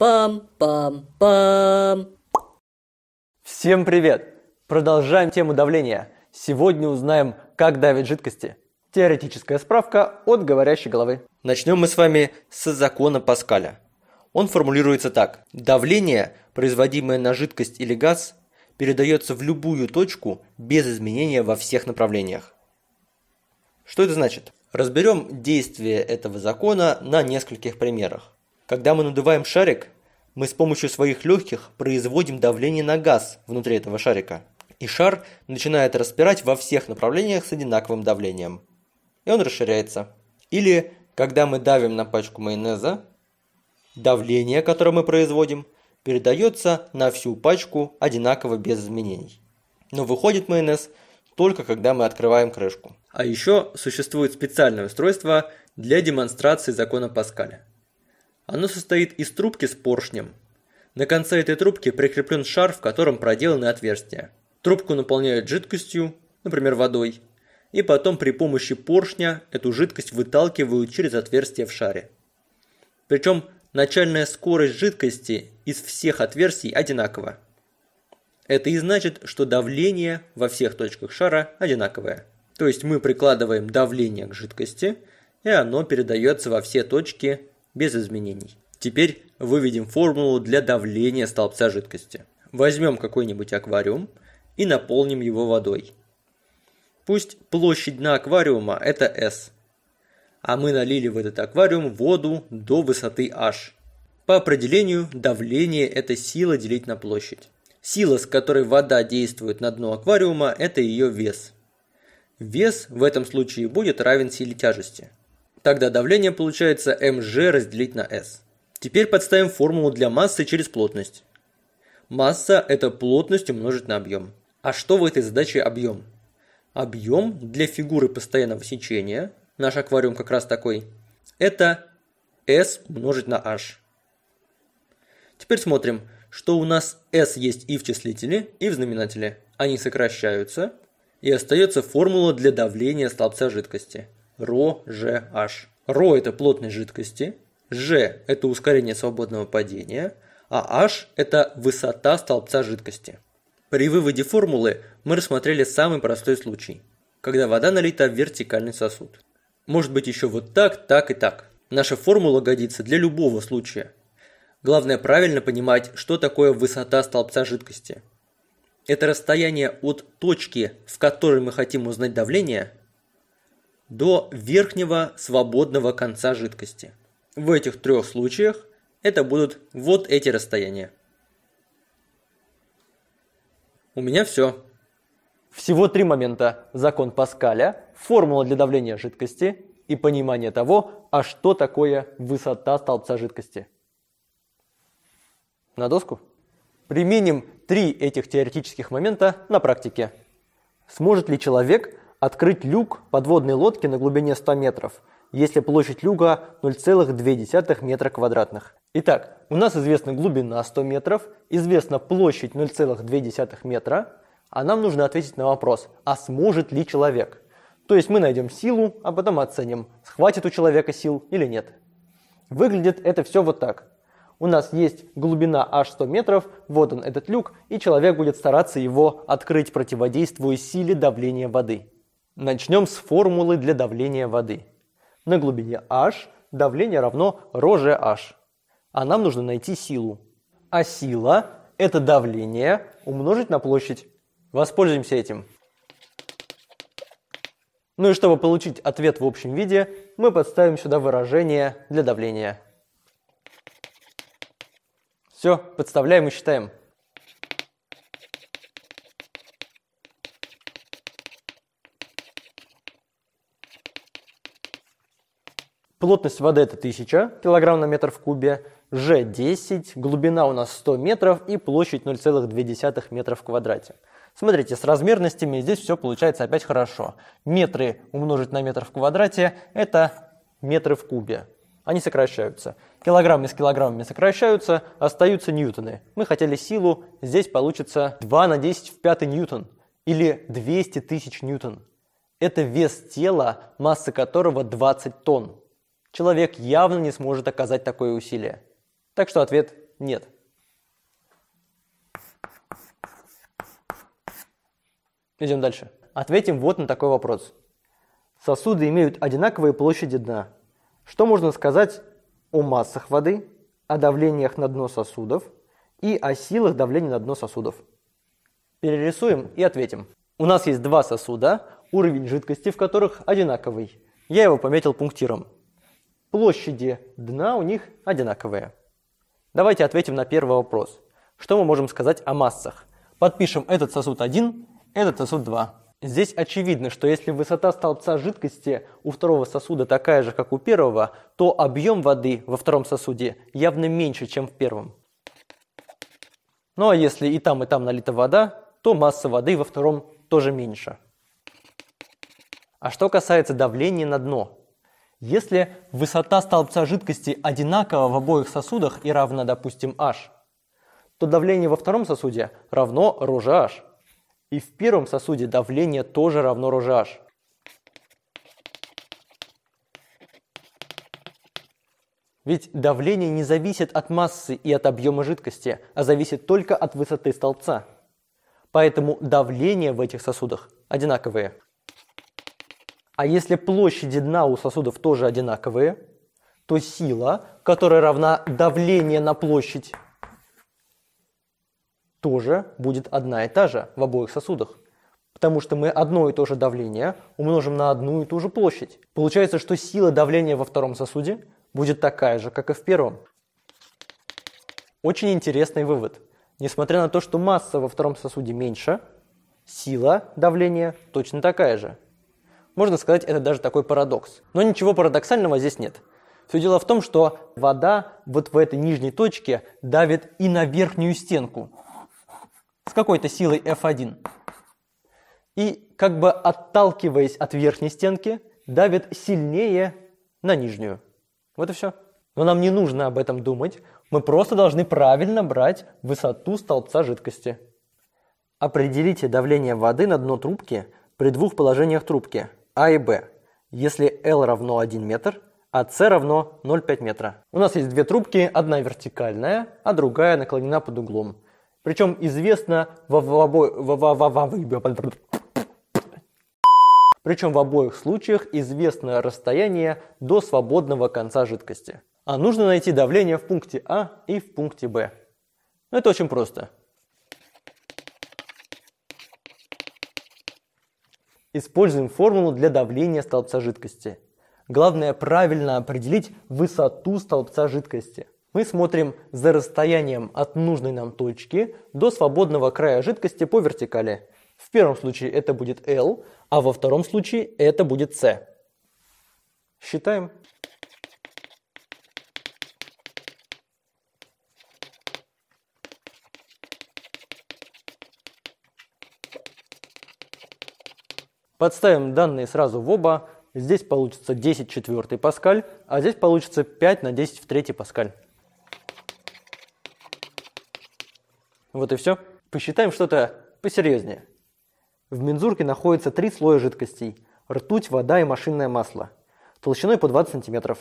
Пам-пам-пам. Всем привет! Продолжаем тему давления. Сегодня узнаем, как давить жидкости. Теоретическая справка от говорящей головы. Начнем мы с вами с закона Паскаля. Он формулируется так. Давление, производимое на жидкость или газ, передается в любую точку без изменения во всех направлениях. Что это значит? Разберем действие этого закона на нескольких примерах. Когда мы надуваем шарик, мы с помощью своих легких производим давление на газ внутри этого шарика. И шар начинает распирать во всех направлениях с одинаковым давлением. И он расширяется. Или, когда мы давим на пачку майонеза, давление, которое мы производим, передается на всю пачку одинаково без изменений. Но выходит майонез только когда мы открываем крышку. А еще существует специальное устройство для демонстрации закона Паскаля. Оно состоит из трубки с поршнем. На конце этой трубки прикреплен шар, в котором проделаны отверстия. Трубку наполняют жидкостью, например, водой, и потом при помощи поршня эту жидкость выталкивают через отверстие в шаре. Причем начальная скорость жидкости из всех отверстий одинакова. Это и значит, что давление во всех точках шара одинаковое. То есть мы прикладываем давление к жидкости, и оно передается во все точки без изменений. Теперь выведем формулу для давления столбца жидкости. Возьмем какой-нибудь аквариум и наполним его водой. Пусть площадь дна аквариума – это S, а мы налили в этот аквариум воду до высоты H. По определению, давление – это сила делить на площадь. Сила, с которой вода действует на дно аквариума – это ее вес. Вес в этом случае будет равен силе тяжести – Тогда давление получается mg разделить на s. Теперь подставим формулу для массы через плотность. Масса – это плотность умножить на объем. А что в этой задаче объем? Объем для фигуры постоянного сечения, наш аквариум как раз такой, это s умножить на h. Теперь смотрим, что у нас s есть и в числителе, и в знаменателе. Они сокращаются, и остается формула для давления столбца жидкости – РО, Ж, H. РО – это плотность жидкости, g это ускорение свободного падения, а H – это высота столбца жидкости. При выводе формулы мы рассмотрели самый простой случай, когда вода налита в вертикальный сосуд. Может быть еще вот так, так и так. Наша формула годится для любого случая. Главное правильно понимать, что такое высота столбца жидкости. Это расстояние от точки, в которой мы хотим узнать давление, до верхнего свободного конца жидкости. В этих трех случаях это будут вот эти расстояния. У меня все. Всего три момента. Закон Паскаля, формула для давления жидкости и понимание того, а что такое высота столбца жидкости. На доску. Применим три этих теоретических момента на практике. Сможет ли человек открыть люк подводной лодки на глубине 100 метров, если площадь люка 0,2 метра квадратных. Итак, у нас известна глубина 100 метров, известна площадь 0,2 метра, а нам нужно ответить на вопрос, а сможет ли человек? То есть мы найдем силу, а потом оценим, схватит у человека сил или нет. Выглядит это все вот так. У нас есть глубина аж 100 метров, вот он этот люк, и человек будет стараться его открыть, противодействуя силе давления воды. Начнем с формулы для давления воды. На глубине H давление равно роже H. А нам нужно найти силу. А сила – это давление умножить на площадь. Воспользуемся этим. Ну и чтобы получить ответ в общем виде, мы подставим сюда выражение для давления. Все, подставляем и считаем. Плотность воды это 1000 килограмм на метр в кубе, G10, глубина у нас 100 метров и площадь 0,2 метра в квадрате. Смотрите, с размерностями здесь все получается опять хорошо. Метры умножить на метр в квадрате – это метры в кубе. Они сокращаются. Килограммы с килограммами сокращаются, остаются ньютоны. Мы хотели силу, здесь получится 2 на 10 в 5 ньютон или 200 тысяч ньютон. Это вес тела, масса которого 20 тонн человек явно не сможет оказать такое усилие. Так что ответ – нет. Идем дальше. Ответим вот на такой вопрос. Сосуды имеют одинаковые площади дна. Что можно сказать о массах воды, о давлениях на дно сосудов и о силах давления на дно сосудов? Перерисуем и ответим. У нас есть два сосуда, уровень жидкости в которых одинаковый. Я его пометил пунктиром площади дна у них одинаковые. Давайте ответим на первый вопрос. Что мы можем сказать о массах? Подпишем этот сосуд 1, этот сосуд 2. Здесь очевидно, что если высота столбца жидкости у второго сосуда такая же, как у первого, то объем воды во втором сосуде явно меньше, чем в первом. Ну а если и там, и там налита вода, то масса воды во втором тоже меньше. А что касается давления на дно, если высота столбца жидкости одинакова в обоих сосудах и равна, допустим, h, то давление во втором сосуде равно ρ h. И в первом сосуде давление тоже равно ρ h. Ведь давление не зависит от массы и от объема жидкости, а зависит только от высоты столбца. Поэтому давление в этих сосудах одинаковые. А если площади дна у сосудов тоже одинаковые, то сила, которая равна давлению на площадь, тоже будет одна и та же в обоих сосудах. Потому что мы одно и то же давление умножим на одну и ту же площадь. Получается, что сила давления во втором сосуде будет такая же, как и в первом. Очень интересный вывод. Несмотря на то, что масса во втором сосуде меньше, сила давления точно такая же – можно сказать, это даже такой парадокс. Но ничего парадоксального здесь нет. Все дело в том, что вода вот в этой нижней точке давит и на верхнюю стенку с какой-то силой F1. И как бы отталкиваясь от верхней стенки, давит сильнее на нижнюю. Вот и все. Но нам не нужно об этом думать, мы просто должны правильно брать высоту столбца жидкости. Определите давление воды на дно трубки при двух положениях трубки – а и Б, если L равно 1 метр, а c равно 0,5 метра. У нас есть две трубки, одна вертикальная, а другая наклонена под углом. Причем известно в, в, обо... в, в, в, в... Причем в обоих случаях известно расстояние до свободного конца жидкости. А нужно найти давление в пункте А и в пункте Б. Ну, это очень просто. Используем формулу для давления столбца жидкости. Главное правильно определить высоту столбца жидкости. Мы смотрим за расстоянием от нужной нам точки до свободного края жидкости по вертикали. В первом случае это будет L, а во втором случае это будет C. Считаем. Подставим данные сразу в оба. Здесь получится 10 четвертый паскаль, а здесь получится 5 на 10 в третий паскаль. Вот и все. Посчитаем что-то посерьезнее. В мензурке находится три слоя жидкостей – ртуть, вода и машинное масло, толщиной по 20 см.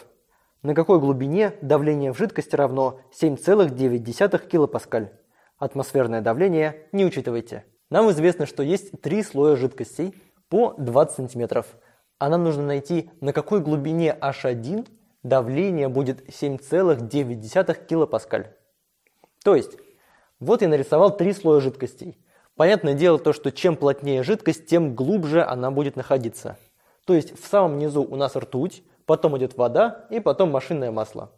На какой глубине давление в жидкости равно 7,9 килопаскаль. Атмосферное давление не учитывайте. Нам известно, что есть три слоя жидкостей – по 20 сантиметров, а нам нужно найти, на какой глубине H1 давление будет 7,9 кПа. То есть, вот я нарисовал три слоя жидкостей. Понятное дело то, что чем плотнее жидкость, тем глубже она будет находиться. То есть в самом низу у нас ртуть, потом идет вода и потом машинное масло.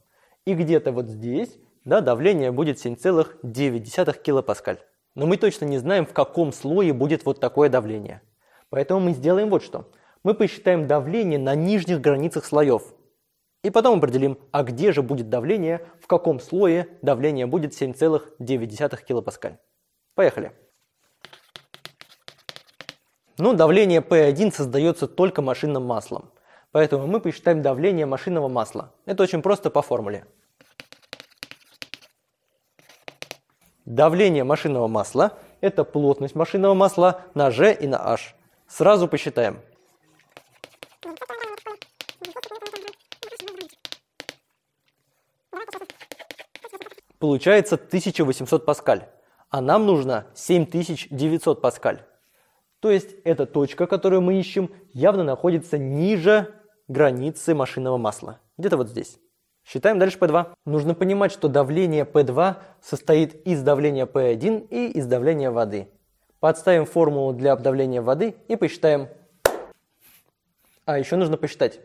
И где-то вот здесь да, давление будет 7,9 килопаскаль. Но мы точно не знаем, в каком слое будет вот такое давление. Поэтому мы сделаем вот что. Мы посчитаем давление на нижних границах слоев. И потом определим, а где же будет давление, в каком слое давление будет 7,9 кПа. Поехали. Ну, давление P1 создается только машинным маслом. Поэтому мы посчитаем давление машинного масла. Это очень просто по формуле. Давление машинного масла – это плотность машинного масла на G и на H. Сразу посчитаем. Получается 1800 паскаль, а нам нужно 7900 паскаль. То есть эта точка, которую мы ищем, явно находится ниже границы машинного масла. Где-то вот здесь. Считаем дальше P2. Нужно понимать, что давление P2 состоит из давления P1 и из давления воды. Подставим формулу для обдавления воды и посчитаем. А еще нужно посчитать.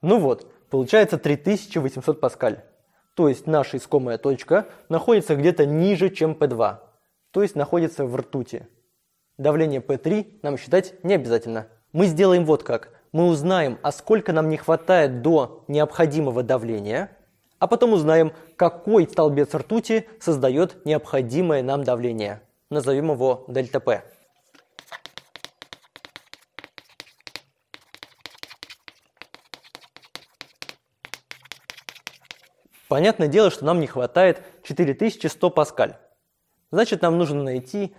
Ну вот, получается 3800 паскаль. То есть наша искомая точка находится где-то ниже, чем P2. То есть находится в ртути. Давление P3 нам считать не обязательно. Мы сделаем вот как. Мы узнаем, а сколько нам не хватает до необходимого давления, а потом узнаем, какой столбец ртути создает необходимое нам давление назовем его дельта P. Понятное дело, что нам не хватает 4100 паскаль. Значит, нам нужно найти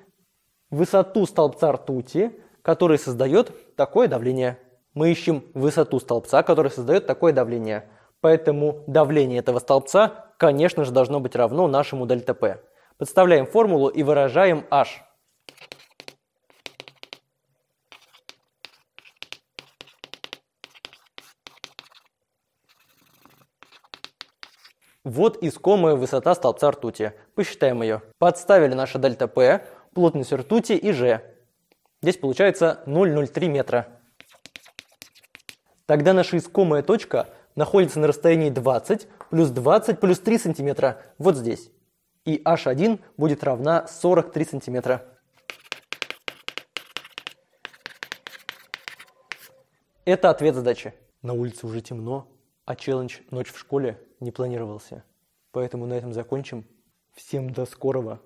высоту столбца ртути, который создает такое давление. Мы ищем высоту столбца, который создает такое давление. Поэтому давление этого столбца, конечно же, должно быть равно нашему дельта P. Подставляем формулу и выражаем h. Вот искомая высота столбца ртути. Посчитаем ее. Подставили наше дельта P, плотность ртути и G. Здесь получается 0,03 метра. Тогда наша искомая точка находится на расстоянии 20 плюс 20 плюс 3 сантиметра вот здесь и h1 будет равна 43 сантиметра. Это ответ задачи. На улице уже темно, а челлендж «Ночь в школе» не планировался. Поэтому на этом закончим. Всем до скорого!